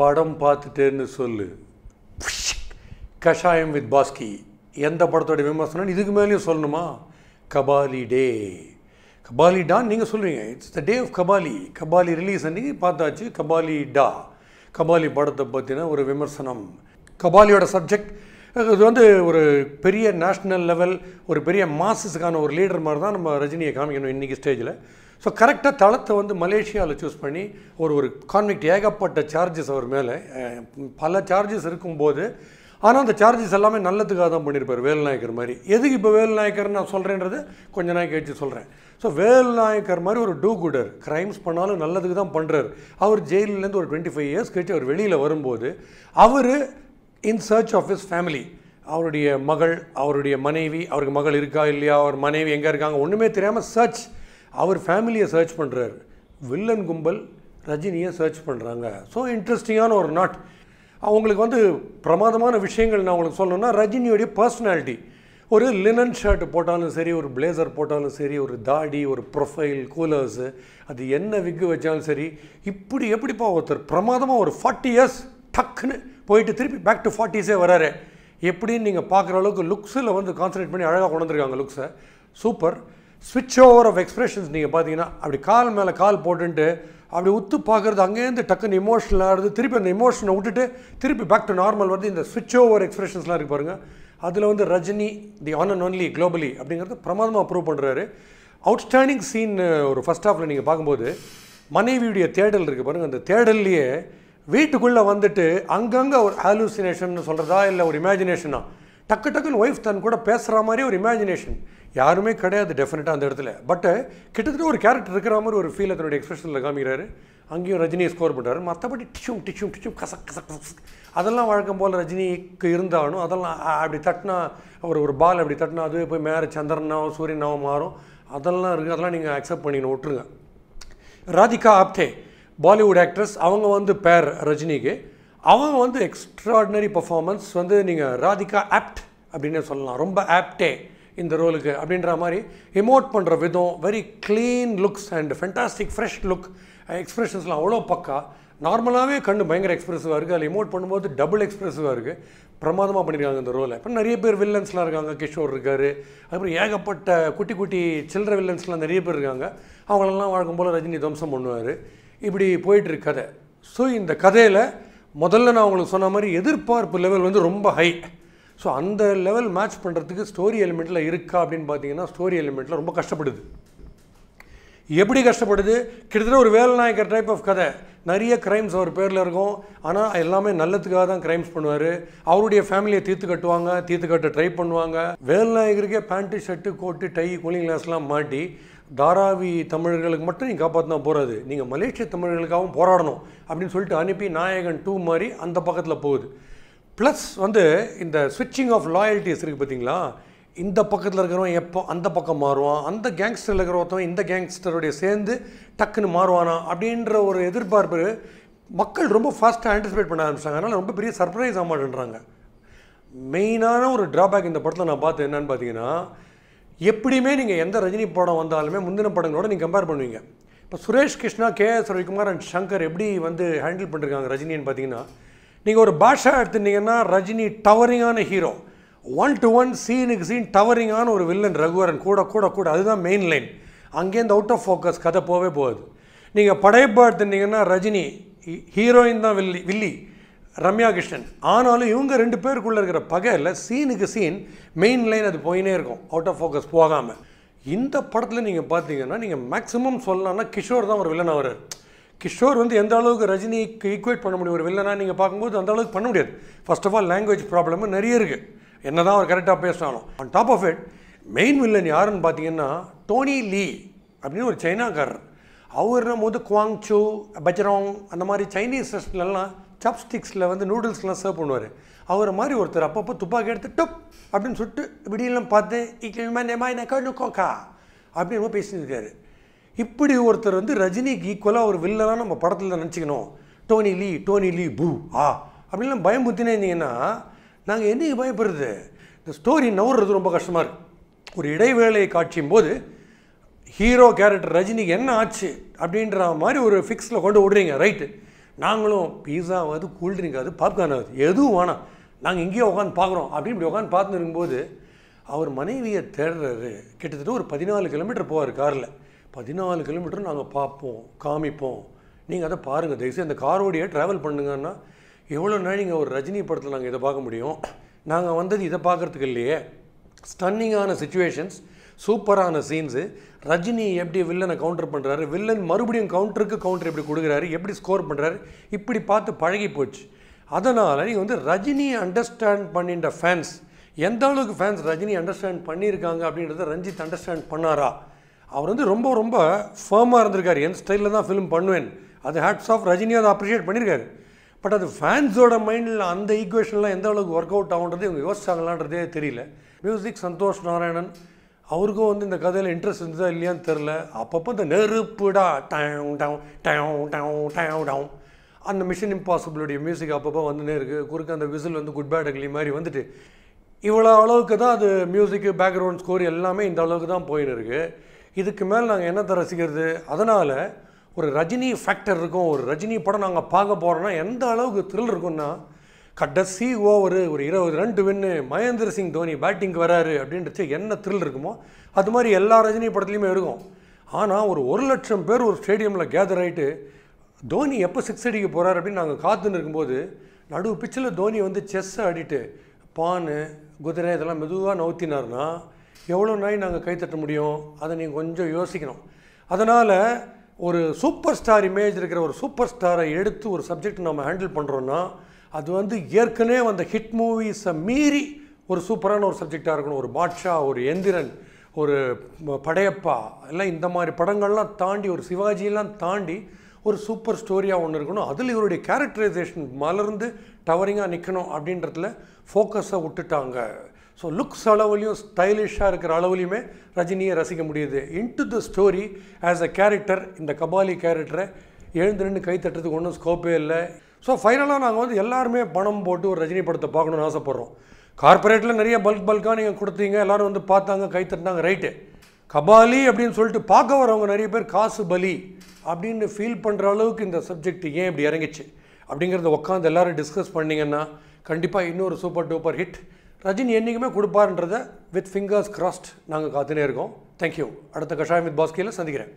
படம் பார்த்துட்டேன்னு சொல்லு கஷாயம் வித் பாஸ்கி எந்த படத்தோட விமர்சனம் இதுக்கு மேலேயும் சொல்லணுமா கபாலி டே கபாலி டான் நீங்கள் சொல்கிறீங்க it's the day of Kabali Kabali release அன்றைக்கி பார்த்தாச்சு கபாலி டா கபாலி படத்தை பற்றின ஒரு விமர்சனம் கபாலியோட சப்ஜெக்ட் இது வந்து ஒரு பெரிய நேஷ்னல் லெவல் ஒரு பெரிய மாசஸுக்கான ஒரு லீடர் மாதிரி தான் நம்ம ரஜினியை காமிக்கணும் இன்றைக்கி ஸ்டேஜில் ஸோ கரெக்டாக தளத்தை வந்து மலேசியாவில் சூஸ் பண்ணி ஒரு ஒரு கான்விக்ட் ஏகப்பட்ட சார்ஜஸ் அவர் மேலே பல சார்ஜஸ் இருக்கும்போது ஆனால் அந்த சார்ஜஸ் எல்லாமே நல்லதுக்காக தான் பண்ணியிருப்பார் வேல்நாயக்கர் மாதிரி எதுக்கு இப்போ வேல்நாயக்கர் நான் சொல்கிறேன்றது கொஞ்ச நாள் கழிச்சு சொல்கிறேன் ஸோ வேல்நாயக்கர் மாதிரி ஒரு டூ குடர் கிரைம்ஸ் பண்ணாலும் நல்லதுக்கு தான் பண்ணுறார் அவர் ஜெயிலேருந்து ஒரு டுவெண்ட்டி ஃபைவ் இயர்ஸ் கழிச்சு அவர் வெளியில் வரும்போது அவர் in search of his family அவருடைய மகள் அவருடைய மனைவி அவருக்கு மகள் இருக்கா இல்லையா அவர் மனைவி எங்கே இருக்காங்க ஒன்றுமே தெரியாமல் சர்ச் அவர் ஃபேமிலியை சர்ச் பண்ணுறாரு வில்லன் கும்பல் ரஜினியை சர்ச் பண்ணுறாங்க ஸோ இன்ட்ரெஸ்டிங்கான ஒரு நாட் அவங்களுக்கு வந்து பிரமாதமான விஷயங்கள் நான் உங்களுக்கு சொல்லணும்னா ரஜினியோடைய பர்சனாலிட்டி ஒரு லினன் ஷர்ட் போட்டாலும் சரி ஒரு பிளேசர் போட்டாலும் சரி ஒரு தாடி ஒரு ப்ரொஃபைல் கூலர்ஸு அது என்ன விக்கு வச்சாலும் சரி இப்படி எப்படிப்பா ஒருத்தர் பிரமாதமாக ஒரு ஃபார்ட்டி இயர்ஸ் டக்குன்னு போயிட்டு திருப்பி பேக் டு ஃபார்ட்டிஸே வராரு எப்படின்னு நீங்கள் பார்க்குற அளவுக்கு லுக்ஸில் வந்து கான்சன்ட்ரேட் பண்ணி அழகாக கொண்டு வந்திருக்காங்க லுக்ஸை சூப்பர் ஸ்விட்ச் ஓவர் ஆஃப் எக்ஸ்பிரஷன்ஸ் நீங்கள் பார்த்தீங்கன்னா அப்படி கால் மேலே கால் போட்டுன்ட்டு அப்படி உத்து பார்க்குறது அங்கேருந்து டக்குன்னு இமோஷனல் ஆகுது திருப்பி அந்த இமோஷனை விட்டுட்டு திருப்பி பேக் டு நார்மல் வருது இந்த ஸ்விட்ச் ஓவர் எக்ஸ்பிரஷன்ஸ்லாம் இருக்குது பாருங்கள் அதில் வந்து Rajini the one and only globally அப்படிங்கிறது பிரமாதமாக அப்ரூவ் பண்ணுறாரு அவுட்ஸ்டாண்டிங் சீன் ஒரு ஃபஸ்ட் ஆஃபில் நீங்கள் பார்க்கும்போது மனைவியுடைய தேடல் இருக்குது பாருங்கள் அந்த தேடல்லையே வீட்டுக்குள்ளே வந்துட்டு அங்கங்கே ஒரு ஹாலூசினேஷன் சொல்கிறதா இல்லை ஒரு இமேஜினேஷனா டக்கு டக்குன்னு ஒய்ஃப் தன் கூட பேசுகிற மாதிரி ஒரு இமேஜினேஷன் யாருமே கிடையாது டெஃபினட்டாக அந்த இடத்துல பட்டு கிட்டத்தட்ட ஒரு கேரக்டர் இருக்கிற மாதிரி ஒரு ஃபீல் அதனுடைய எக்ஸ்பிரஷனில் காமிக்கிறாரு அங்கேயும் ரஜினியை ஸ்கோர் பண்ணுறாரு மற்றபடி டிச்சும் டிச்சும் டிச்சும் கசக் கசக் கசக் அதெல்லாம் வழக்கம் போல் ரஜினிக்கு இருந்தாலும் அதெல்லாம் அப்படி தட்டினா அவர் ஒரு பால் அப்படி தட்டினா அதுவே போய் மேலே சந்திரனாவும் சூரியனாவும் மாறும் அதெல்லாம் இருக்குது அதெல்லாம் நீங்கள் அக்செப்ட் பண்ணிக்கணும் விட்டுருங்க ராதிகா ஆப்தே பாலிவுட் ஆக்ட்ரஸ் அவங்க வந்து பேர் ரஜினிக்கு அவங்க வந்து எக்ஸ்ட்ராடினரி பர்ஃபார்மன்ஸ் வந்து நீங்கள் ராதிகா ஆப்ட் அப்படின்னு சொல்லலாம் ரொம்ப ஆப்டே இந்த ரோலுக்கு அப்படின்ற மாதிரி எமோட் பண்ணுற விதம் very clean looks and fantastic fresh look எக்ஸ்பிரஷன்ஸ்லாம் அவ்வளோ பக்கா நார்மலாகவே கண்டு பயங்கர எக்ஸ்பிரசிவாக இருக்குது அதில் இமோட் பண்ணும்போது டபுள் எக்ஸ்பிரசிவாக இருக்குது பிரமாதமாக பண்ணியிருக்காங்க இந்த ரோலை இப்போ நிறைய பேர் வில்லன்ஸ்லாம் இருக்காங்க கிஷோர் இருக்கார் அதுக்கப்புறம் ஏகப்பட்ட குட்டி குட்டி சில்லற வில்லன்ஸ்லாம் நிறைய பேர் இருக்காங்க அவங்களெல்லாம் வழக்கம் போல் ரஜினி துவம்சம் பண்ணுவார் இப்படி போயிட்டுருக்கு கதை ஸோ இந்த கதையில் முதல்ல நான் உங்களுக்கு சொன்ன மாதிரி எதிர்பார்ப்பு லெவல் வந்து ரொம்ப ஹை ஸோ அந்த லெவல் மேட்ச் பண்ணுறதுக்கு ஸ்டோரி எலிமெண்ட்டில் இருக்கா அப்படின்னு பார்த்தீங்கன்னா ஸ்டோரி எலிமெண்ட்டில் ரொம்ப கஷ்டப்படுது எப்படி கஷ்டப்படுது கிட்டத்தட்ட ஒரு வேல்நாயக்கர் டைப் ஆஃப் கதை நிறைய கிரைம்ஸ் அவர் பேரில் இருக்கும் ஆனால் எல்லாமே நல்லதுக்காக தான் கிரைம்ஸ் பண்ணுவார் அவருடைய ஃபேமிலியை தீர்த்து கட்டுவாங்க தீர்த்து கட்ட ட்ரை பண்ணுவாங்க வேல்நாயகருக்கே pant shirt coat tie cooling கிளாஸ்லாம் மாட்டி தாராவி தமிழர்களுக்கு மட்டும் நீங்கள் காப்பாற்றினா போகிறது நீங்கள் மலேசிய தமிழர்களுக்காகவும் போராடணும் அப்படின்னு சொல்லிட்டு அனுப்பி நாயகன் டூ மாதிரி அந்த பக்கத்தில் போகுது ப்ளஸ் வந்து இந்த ஸ்விட்சிங் ஆஃப் லாயல்ட்டிஸ் இருக்குது பார்த்தீங்களா இந்த பக்கத்தில் இருக்கிறவன் எப்போ அந்த பக்கம் மாறுவான் அந்த கேங்ஸ்டரில் இருக்கிற ஒருத்தவன் இந்த கேங்ஸ்டருடைய சேர்ந்து டக்குன்னு மாறுவானா அப்படின்ற ஒரு எதிர்பார்ப்பு மக்கள் ரொம்ப ஃபாஸ்ட்டாக ஆன்டிசிபேட் பண்ண ஆரம்பிச்சாங்க அதனால் ரொம்ப பெரிய சர்ப்ரைஸ் ஆமாடுன்றாங்க மெயினான ஒரு ட்ராபேக் இந்த படத்தில் நான் பார்த்து என்னென்னு பார்த்தீங்கன்னா எப்படியுமே நீங்கள் எந்த ரஜினி படம் வந்தாலுமே முந்தின படங்களோட நீங்கள் கம்பேர் பண்ணுவீங்க இப்போ Suresh Krishna K S Ravikumar and Shankar எப்படி வந்து ஹேண்டில் பண்ணிருக்காங்க ரஜினின்னு பார்த்தீங்கன்னா நீங்கள் ஒரு பாஷா எடுத்துட்டிங்கன்னா ரஜினி டவரிங்கான ஹீரோ ஒன் டு ஒன் சீனுக்கு சீன் டவரிங்கான ஒரு வில்லன் ரகுவரன் கூட கூட கூட அதுதான் மெயின் லைன் அங்கேருந்து அவுட் ஆஃப் ஃபோக்கஸ் கதை போவே போகுது நீங்கள் படைப்பாக எடுத்துட்டிங்கன்னா ரஜினி ஹீரோயின் தான் வில்லி வில்லி ரம்யா கிருஷ்ணன் ஆனாலும் இவங்க ரெண்டு பேருக்குள்ளே இருக்கிற பகையில் சீனுக்கு சீன் மெயின் லைன் அது போயினே இருக்கும் அவுட் ஆஃப் ஃபோக்கஸ் போகாமல் இந்த படத்தில் நீங்கள் பார்த்தீங்கன்னா நீங்கள் மேக்ஸிமம் சொல்லலாம்னா கிஷோர் தான் ஒரு வில்லன் அவர் கிஷோர் வந்து எந்த அளவுக்கு ரஜினிக்கு ஈக்குவேட் பண்ண முடியும் ஒரு வில்லனா நீங்கள் பார்க்கும்போது அந்த அளவுக்கு பண்ண முடியாது first of all language problem நிறைய இருக்குது என்ன தான் அவர் கரெக்டாக பேசினாலும் on top of it main villain யாருன்னு பார்த்தீங்கன்னா டோனி லீ அப்படின்னு ஒரு சைனாக்காரர் அவர்னும் போது சூ பஜ்ராங் அந்த மாதிரி சைனீஸ் ரெஸ்ட்லாம் சாப்ஸ்டிக்ஸில் வந்து நூடுல்ஸ்லாம் சர்வ் பண்ணுவார் அவரை மாதிரி ஒருத்தர் அப்பப்போ துப்பாக்கி எடுத்து டொப் அப்படின்னு சொல்லிட்டு விடியெல்லாம் பார்த்து இக்கிழமை நேமா என்ன கண்ணு கோக்கா அப்படின்னு பேசியிருக்காரு இப்படி ஒருத்தர் வந்து ரஜினிக்கு ஈக்குவலாக ஒரு வில்லனாக நம்ம படத்தில் தான் நினச்சிக்கணும் டோனி லீ டோனி லீ பூ ஆ அப்படின்லாம் புத்தினே இருந்தீங்கன்னா நாங்கள் என்னைக்கு பயப்படுறது இந்த ஸ்டோரி நவுறது ரொம்ப கஷ்டமாக இருக்குது ஒரு இடைவேளையை காட்சியும் போது ஹீரோ கேரக்டர் ரஜினிக்கு என்ன ஆச்சு அப்படின்ற மாதிரி ஒரு ஃபிக்ஸில் கொண்டு விடுறீங்க ரைட்டு நாங்களும் பீஸாவது கூல்ட்ரிங்க் ஆகுது பாப்கார்ன் ஆகுது எதுவும் வேணாம் நாங்கள் இங்கேயே உட்காந்து பார்க்குறோம் அப்படின்னு இப்படி உட்காந்து பார்த்துருக்கும்போது அவர் மனைவியை தேடுறாரு கிட்டத்தட்ட ஒரு பதினாலு கிலோமீட்டர் போவார் காரில் பதினாலு கிலோமீட்டர் நாங்கள் பார்ப்போம் காமிப்போம் நீங்கள் அதை பாருங்கள் தயவுசெய்து அந்த காரோடையே ட்ராவல் பண்ணுங்கன்னா எவ்வளோ நாள் நீங்கள் ஒரு ரஜினி படத்தில் நாங்கள் இதை பார்க்க முடியும் நாங்கள் வந்தது இதை பார்க்குறதுக்கு இல்லையே ஸ்டன்னிங்கான சுச்சுவேஷன்ஸ் சூப்பரான சீன்ஸு ரஜினி எப்படி வில்லனை கவுண்டர் பண்ணுறாரு வில்லன் மறுபடியும் கவுண்டருக்கு கவுண்டர் எப்படி கொடுக்குறாரு எப்படி ஸ்கோர் பண்ணுறாரு இப்படி பார்த்து பழகி போச்சு அதனால் நீங்கள் வந்து ரஜினி அண்டர்ஸ்டாண்ட் பண்ணின்ற ஃபேன்ஸ் எந்த அளவுக்கு ஃபேன்ஸ் ரஜினி அண்டர்ஸ்டாண்ட் பண்ணியிருக்காங்க அப்படின்றத ரஞ்சித் அண்டர்ஸ்டாண்ட் பண்ணாரா அவர் வந்து ரொம்ப ரொம்ப ஃபேமாக இருந்திருக்கார் என் ஸ்டைலில் தான் ஃபிலிம் பண்ணுவேன் அது ஹேட்ஸ் ஆஃப் ரஜினி அதை அப்ரிஷியேட் பண்ணியிருக்காரு பட் அது ஃபேன்ஸோட மைண்டில் அந்த ஈக்குவேஷன்லாம் எந்த அளவுக்கு ஒர்க் அவுட் ஆகுன்றது இவங்க யோசிச்சாங்களான்றதே தெரியல மியூசிக் சந்தோஷ் நாராயணன் அவருக்கும் வந்து இந்த கதையில் இன்ட்ரெஸ்ட் இருந்ததா இல்லையான்னு தெரில அப்பப்போ இந்த நெருப்புடா டயம் டவுன் டவு டவுன் டவு டவுன் அந்த மிஷின் இம்பாசிபிளுடைய மியூசிக் அப்பப்போ வந்துனே இருக்குது குறுக்க அந்த விசில் வந்து குட் பேட் அக்லி மாதிரி வந்துட்டு இவ்வளோ அளவுக்கு தான் அது மியூசிக்கு பேக்ரவுண்ட் ஸ்கோர் எல்லாமே இந்த அளவுக்கு தான் போயின்னு இருக்குது இதுக்கு மேலே நாங்கள் என்னத்தை ரசிக்கிறது அதனால் ஒரு ரஜினி ஃபேக்டர் இருக்கும் ஒரு ரஜினி படம் நாங்கள் பார்க்க போகிறோன்னா எந்த அளவுக்கு த்ரில் இருக்கும்னா கடைசி ஓவர் ஒரு இருபது ரெண்டு வின்னு மகேந்திர சிங் தோனி பேட்டிங்க்கு வராரு அப்படின்றது என்ன த்ரில் இருக்குமோ அது மாதிரி எல்லா ரஜினி படத்துலையுமே இருக்கும் ஆனால் ஒரு ஒரு லட்சம் பேர் ஒரு ஸ்டேடியமில் கேதர் ஆகிட்டு தோனி எப்போ சிக்ஸ் அடிக்க போகிறார் அப்படின்னு நாங்கள் காத்துன்னு இருக்கும்போது நடுவு பிச்சில் தோனி வந்து செஸ்ஸை ஆடிட்டு பானு குதிரை இதெல்லாம் மெதுவாக நவுத்தினார்னா எவ்வளோ நாய் நாங்கள் கைத்தட்ட முடியும் அதை நீங்கள் கொஞ்சம் யோசிக்கணும் அதனால் ஒரு சூப்பர் ஸ்டார் இமேஜ் இருக்கிற ஒரு சூப்பர் ஸ்டாரை எடுத்து ஒரு சப்ஜெக்ட் நம்ம ஹேண்டில் பண்ணுறோன்னா அது வந்து ஏற்கனவே வந்த ஹிட் மூவிஸை மீறி ஒரு சூப்பரான ஒரு சப்ஜெக்டாக இருக்கணும் ஒரு பாட்ஷா ஒரு எந்திரன் ஒரு படையப்பா எல்லாம் இந்த மாதிரி படங்கள்லாம் தாண்டி ஒரு சிவாஜியெல்லாம் தாண்டி ஒரு சூப்பர் ஸ்டோரியாக ஒன்று இருக்கணும் அதில் இவருடைய கேரக்டரைசேஷன் மலர்ந்து டவரிங்காக நிற்கணும் அப்படின்றதுல ஃபோக்கஸை விட்டுட்டாங்க ஸோ லுக்ஸ் அளவுலையும் ஸ்டைலிஷாக இருக்கிற அளவுலையுமே ரஜினியை ரசிக்க முடியுது into the story as a character இந்த கபாலி கேரக்டரை எழுந்து நின்று கை தட்டுறதுக்கு ஒன்றும் ஸ்கோப்பே இல்லை ஸோ ஃபைனலாக நாங்கள் வந்து எல்லாருமே பணம் போட்டு ஒரு ரஜினி படத்தை பார்க்கணுன்னு ஆசைப்பட்றோம் கார்பரேட்டில் நிறைய பல்க் பல்காக நீங்கள் கொடுத்தீங்க எல்லோரும் வந்து பார்த்தாங்க கை தட்டினாங்க ரைட்டு கபாலி அப்படின்னு சொல்லிட்டு பார்க்க வரவங்க நிறைய பேர் காசு பலி அப்படின்னு ஃபீல் பண்ணுற அளவுக்கு இந்த சப்ஜெக்ட் ஏன் இப்படி இறங்கிச்சு அப்படிங்கிறத உட்காந்து எல்லோரும் டிஸ்கஸ் பண்ணிங்கன்னா கண்டிப்பாக இன்னொரு சூப்பர் டூப்பர் ஹிட் ரஜினி என்றைக்குமே கொடுப்பாருன்றதை வித் ஃபிங்கர்ஸ் கிராஸ்ட் நாங்கள் காத்துனே இருக்கோம் தேங்க்யூ அடுத்த கஷாயம் வித் பாஸ்கியில் சந்திக்கிறேன்